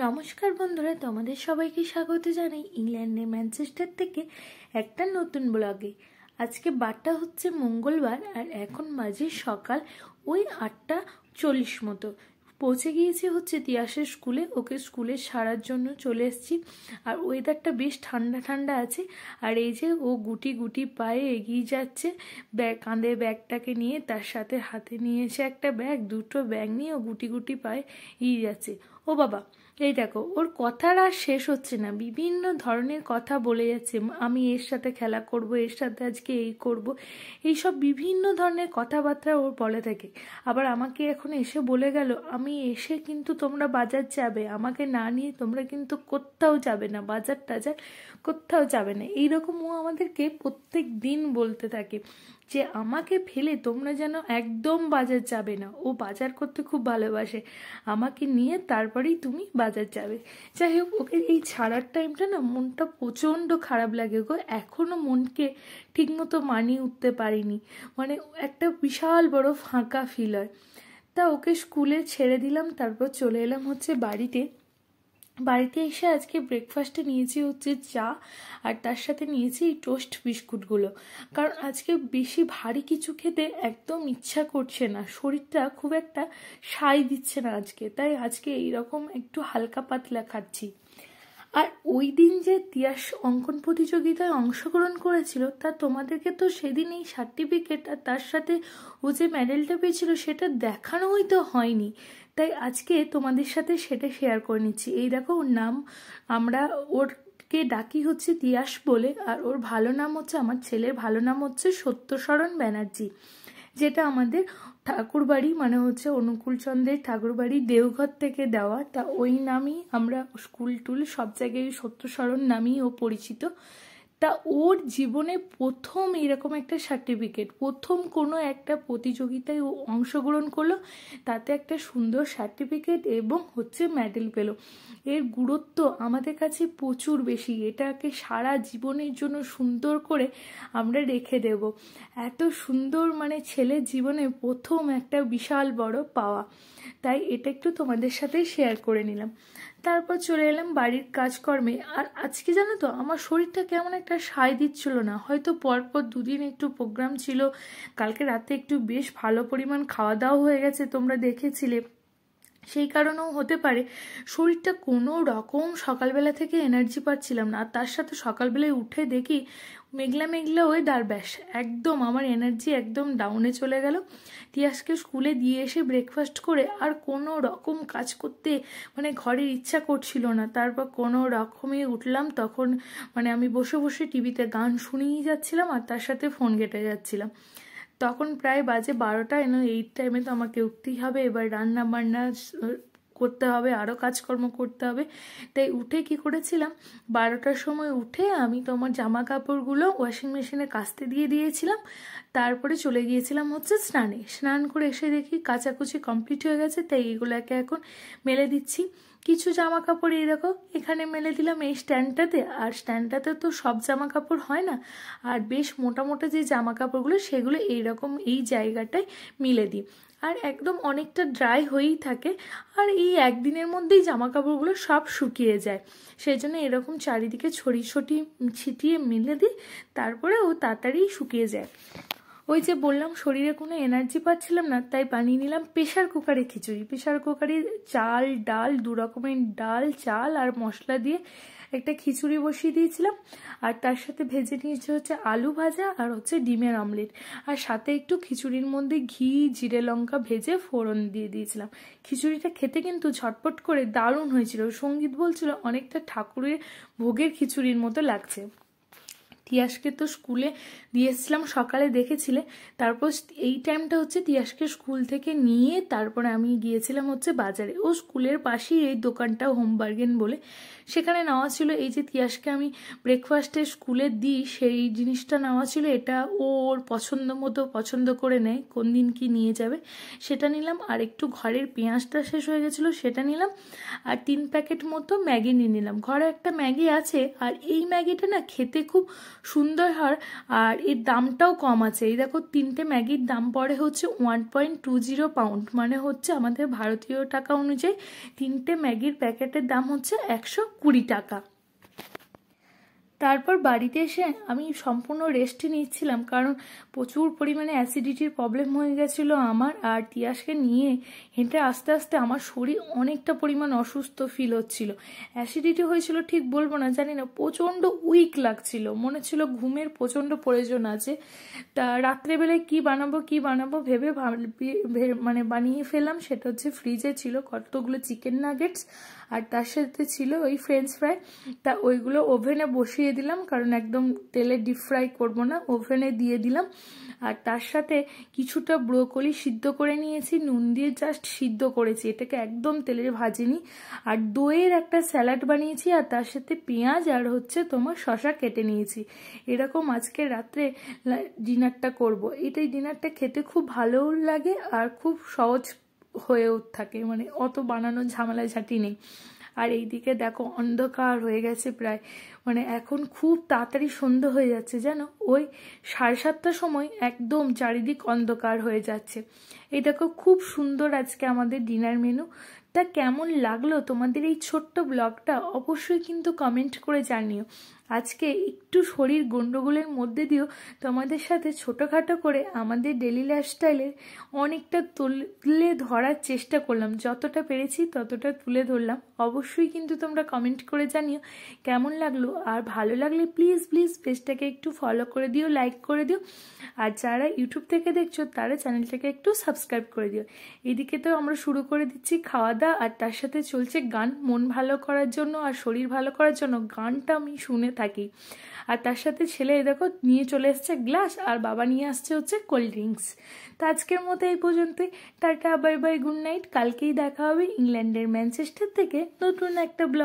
নমস্কার বন্ধুরা তোমাদের সবাইকে স্বাগত জানাই ইংল্যান্ডের ম্যানচেস্টার থেকে একটা নতুন ব্লগে আজকে বারটা হচ্ছে মঙ্গলবার আর এখন মাঝে সকাল ওই আটটা চল্লিশ মতো পৌঁছে গিয়েছি হচ্ছে তিয়াসের স্কুলে ওকে স্কুলে সারার জন্য চলে এসেছি আর ওয়েদারটা বেশ ঠান্ডা ঠান্ডা আছে আর এই যে ও গুটি গুটি পায়ে এগিয়ে যাচ্ছে ব্যাগ কাঁধে ব্যাগটাকে নিয়ে তার সাথে হাতে নিয়ে এসে একটা ব্যাগ দুটো ব্যাগ নিয়ে ও গুটি গুটি পায়ে এগিয়ে যাচ্ছে ও বাবা এই দেখো ওর কথার আর শেষ হচ্ছে না বিভিন্ন ধরনের কথা বলে যাচ্ছে আমি এর সাথে খেলা করব এর সাথে আজকে এই করব এই সব বিভিন্ন ধরনের কথাবার্তা ওর বলে থাকে আবার আমাকে এখন এসে বলে গেল আমি এসে কিন্তু তোমরা বাজার যাবে আমাকে না নিয়ে তোমরা কিন্তু কোথাও যাবে না বাজার টাজার কোথাও যাবে না এইরকম ও আমাদেরকে প্রত্যেক দিন বলতে থাকে যে আমাকে ফেলে তোমরা যেন একদম বাজার যাবে না ও বাজার করতে খুব ভালোবাসে আমাকে নিয়ে তার তারপরেই তুমি বাজার যাবে যাই হোক ওকে এই ছাড়ার টাইমটা না মনটা প্রচণ্ড খারাপ লাগে গো এখনও মনকে ঠিকমতো মানিয়ে উঠতে পারিনি মানে একটা বিশাল বড় ফাঁকা ফিল হয় তা ওকে স্কুলে ছেড়ে দিলাম তারপর চলে এলাম হচ্ছে বাড়িতে বাড়িতে এসে আজকে ব্রেকফাস্টে নিয়েছি হচ্ছে চা আর তার সাথে নিয়েছি এই টোস্ট বিস্কুটগুলো কারণ আজকে বেশি ভারী কিছু খেতে একদম ইচ্ছা করছে না শরীরটা খুব একটা সাই দিচ্ছে না আজকে তাই আজকে এইরকম একটু হালকা পাতলা খাচ্ছি আর ওই দিন যে তিয়াস অঙ্কন প্রতিযোগিতায় অংশগ্রহণ করেছিল তা তোমাদেরকে তো সেদিন এই সার্টিফিকেট আর তার সাথে ও যে মেডেলটা পেয়েছিল সেটা দেখানোই তো হয়নি তাই আজকে তোমাদের সাথে সেটা শেয়ার করে নিচ্ছি এই দেখো ওর নাম আমরা ওর কে ডাকি হচ্ছে তিয়াস বলে আর ওর ভালো নাম হচ্ছে আমার ছেলের ভালো নাম হচ্ছে সত্যস্মরণ ব্যানার্জি যেটা আমাদের ঠাকুরবাড়ি মানে হচ্ছে অনুকূলচন্দ্রের ঠাকুরবাড়ি দেওঘর থেকে দেওয়া তা ওই নামই আমরা স্কুল টুল সব জায়গায় সত্যস্মরণ নামই ও পরিচিত তা ওর জীবনে প্রথম এরকম একটা সার্টিফিকেট প্রথম কোনো একটা প্রতিযোগিতায় ও অংশগ্রহণ করলো তাতে একটা সুন্দর সার্টিফিকেট এবং হচ্ছে মেডেল পেল এর গুরুত্ব আমাদের কাছে প্রচুর বেশি এটাকে সারা জীবনের জন্য সুন্দর করে আমরা রেখে দেব এত সুন্দর মানে ছেলের জীবনে প্রথম একটা বিশাল বড় পাওয়া তাই এটা একটু তোমাদের সাথে শেয়ার করে নিলাম তারপর চলে এলাম বাড়ির কাজকর্মে আর আজকে জানো তো আমার শরীরটা কেমন একটা সায় দিচ্ছিল না হয়তো পরপর দুদিন একটু প্রোগ্রাম ছিল কালকে রাতে একটু বেশ ভালো পরিমাণ খাওয়া দাওয়া হয়ে গেছে তোমরা দেখেছিলে সেই কারণেও হতে পারে শরীরটা কোনো রকম সকালবেলা থেকে এনার্জি পাচ্ছিলাম না আর তার সাথে সকালবেলায় উঠে দেখি মেঘলা মেঘলা দার ব্যাস একদম আমার এনার্জি একদম ডাউনে চলে গেল তিয়াসকে স্কুলে দিয়ে এসে ব্রেকফাস্ট করে আর কোনো রকম কাজ করতে মানে ঘরের ইচ্ছা করছিল না তারপর কোনো রকমে উঠলাম তখন মানে আমি বসে বসে টিভিতে গান শুনেই যাচ্ছিলাম আর তার সাথে ফোন কেটে যাচ্ছিলাম তখন প্রায় বাজে বারোটা এনে এই টাইমে তো আমাকে উঠতেই হবে এবার রান্না বান্না করতে হবে আরও কাজকর্ম করতে হবে তাই উঠে কি করেছিলাম বারোটার সময় উঠে আমি তোমার জামা কাপড়গুলো ওয়াশিং মেশিনে কাচতে দিয়ে দিয়েছিলাম তারপরে চলে গিয়েছিলাম হচ্ছে স্নানে স্নান করে এসে দেখি কাচাকুচি কমপ্লিট হয়ে গেছে তাই এগুলোকে এখন মেলে দিচ্ছি কিছু জামা কাপড় এইরকম এখানে মেলে দিলাম এই স্ট্যান্ডটাতে আর স্ট্যান্ডটাতে তো সব জামা কাপড় হয় না আর বেশ মোটা মোটা যে জামা কাপড়গুলো সেগুলো এইরকম এই জায়গাটায় মিলে দিই আর একদম অনেকটা ড্রাই হয়েই থাকে আর এই একদিনের মধ্যেই জামা কাপড়গুলো সব শুকিয়ে যায় সেই জন্য এরকম চারিদিকে ছড়ি ছটি ছিটিয়ে মেলে দিই তারপরে ও তাড়াতাড়ি শুকিয়ে যায় ওই যে বললাম শরীরে কোনো এনার্জি পাচ্ছিলাম না তাই বানিয়ে নিলাম প্রেশার কুকারে খিচুড়ি প্রেশার কুকারে চাল ডাল দু রকমের ডাল চাল আর মশলা দিয়ে একটা খিচুড়ি বসিয়ে দিয়েছিলাম আর তার সাথে ভেজে নিয়েছে হচ্ছে আলু ভাজা আর হচ্ছে ডিমের অমলেট আর সাথে একটু খিচুড়ির মধ্যে ঘি জিরে লঙ্কা ভেজে ফোড়ন দিয়ে দিয়েছিলাম খিচুড়িটা খেতে কিন্তু ঝটপট করে দারুণ হয়েছিল সঙ্গীত বলছিল অনেকটা ঠাকুরের ভোগের খিচুড়ির মতো লাগছে তিয়াসকে তো স্কুলে দিয়ে এসেছিলাম সকালে দেখেছিলে তারপর এই টাইমটা হচ্ছে তিয়াসকে স্কুল থেকে নিয়ে তারপরে আমি গিয়েছিলাম হচ্ছে বাজারে ও স্কুলের পাশেই এই দোকানটা হোম বার্গেন বলে সেখানে নেওয়া ছিল এই যে তিয়াসকে আমি ব্রেকফাস্টে স্কুলে দিই সেই জিনিসটা নেওয়া ছিল এটা ওর পছন্দ মতো পছন্দ করে নেয় কোন দিন কি নিয়ে যাবে সেটা নিলাম আর একটু ঘরের পেঁয়াজটা শেষ হয়ে গেছিলো সেটা নিলাম আর তিন প্যাকেট মতো ম্যাগি নিয়ে নিলাম ঘরে একটা ম্যাগি আছে আর এই ম্যাগিটা না খেতে খুব সুন্দর হার আর এর দামটাও কম আছে এই দেখো তিনটে ম্যাগির দাম পড়ে হচ্ছে one point two zero pound মানে হচ্ছে আমাদের ভারতীয় টাকা অনুযায়ী তিনটে ম্যাগির প্যাকেটের দাম হচ্ছে একশো কুড়ি টাকা তারপর বাড়িতে এসে আমি সম্পূর্ণ রেস্ট নিচ্ছিলাম কারণ প্রচুর পরিমাণে অ্যাসিডিটির প্রবলেম হয়ে গেছিল আমার আর তিয়াসকে নিয়ে হেঁটে আস্তে আস্তে আমার শরীর অনেকটা পরিমাণ অসুস্থ ফিল হচ্ছিল অ্যাসিডিটি হয়েছিল ঠিক বলবো না জানি না প্রচণ্ড উইক লাগছিল মনে ছিল ঘুমের প্রচণ্ড প্রয়োজন আছে তা রাত্রেবেলায় কি বানাবো কি বানাবো ভেবে মানে বানিয়ে ফেলাম সেটা হচ্ছে ফ্রিজে ছিল কতগুলো চিকেন নাগেটস আর তার সাথে ছিল ওই ফ্রেঞ্চ ফ্রাই তা ওইগুলো ওভেনে বসিয়ে দিয়ে দিলাম কারণ একদম তেলে ডিপ ফ্রাই করবো না ওভেনে দিয়ে দিলাম আর তার সাথে কিছুটা ব্রোকলি সিদ্ধ করে নিয়েছি নুন দিয়ে জাস্ট সিদ্ধ করেছি এটাকে একদম তেলে ভাজিনি আর দইয়ের একটা স্যালাড বানিয়েছি আর তার সাথে পেঁয়াজ আর হচ্ছে তোমার শশা কেটে নিয়েছি এরকম আজকে রাত্রে ডিনারটা করব। এটাই ডিনারটা খেতে খুব ভালোও লাগে আর খুব সহজ হয়েও থাকে মানে অত বানানোর ঝামেলা ঝাঁটি নেই আর এইদিকে দেখো অন্ধকার হয়ে গেছে প্রায় মানে এখন খুব তাড়াতাড়ি সন্ধ্যা হয়ে যাচ্ছে যেন ওই সাড়ে সাতটার সময় একদম চারিদিক অন্ধকার হয়ে যাচ্ছে এই দেখো খুব সুন্দর আজকে আমাদের ডিনার মেনু তা কেমন লাগলো তোমাদের এই ছোট্ট ব্লগটা অবশ্যই কিন্তু কমেন্ট করে জানিও আজকে একটু শরীর গণ্ডগোলের মধ্যে দিয়েও তোমাদের সাথে ছোটোখাটো করে আমাদের ডেলি লাইফস্টাইলে অনেকটা তুলে ধরার চেষ্টা করলাম যতটা পেরেছি ততটা তুলে ধরলাম অবশ্যই কিন্তু তোমরা কমেন্ট করে জানিও কেমন লাগলো আর ভালো লাগলে প্লিজ প্লিজ পেজটাকে একটু ফলো করে দিও লাইক করে দিও আর যারা ইউটিউব থেকে দেখছো তারা চ্যানেলটাকে একটু সাবস্ক্রাইব করে দিও এদিকে তো আমরা শুরু করে দিচ্ছি খাওয়া দাওয়া আর তার সাথে চলছে গান মন ভালো করার জন্য আর শরীর ভালো করার জন্য গানটা আমি শুনে থাকি আর তার সাথে ছেলে দেখো নিয়ে চলে এসছে গ্লাস আর বাবা নিয়ে আসছে হচ্ছে কোল্ড ড্রিঙ্কস তা আজকের মতো এই পর্যন্তই ta-ta bye bye good night কালকেই দেখা হবে ইংল্যান্ডের ম্যানচেস্টার থেকে নতুন একটা ব্লগ